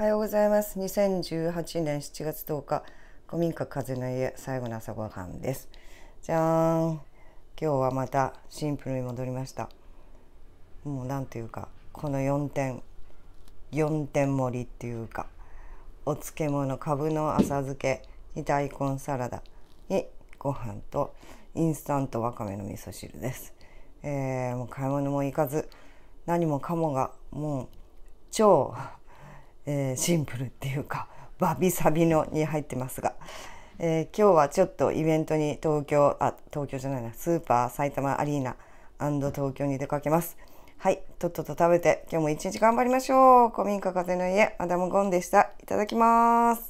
おはようございます2018年7月1 0日古民家風の家最後の朝ごはんですじゃーん今日はまたシンプルに戻りましたもうなんというかこの4点4点盛りっていうかお漬物かぶの浅漬けに大根サラダにご飯とインスタントわかめの味噌汁です、えー、もう買い物も行かず何もかもがもう超えー、シンプルっていうかわびさびのに入ってますが、えー、今日はちょっとイベントに東京あ東京じゃないなスーパー埼玉アリーナ東京に出かけますはいとっとと食べて今日も一日頑張りましょう古民家風の家アダム・ゴンでしたいただきます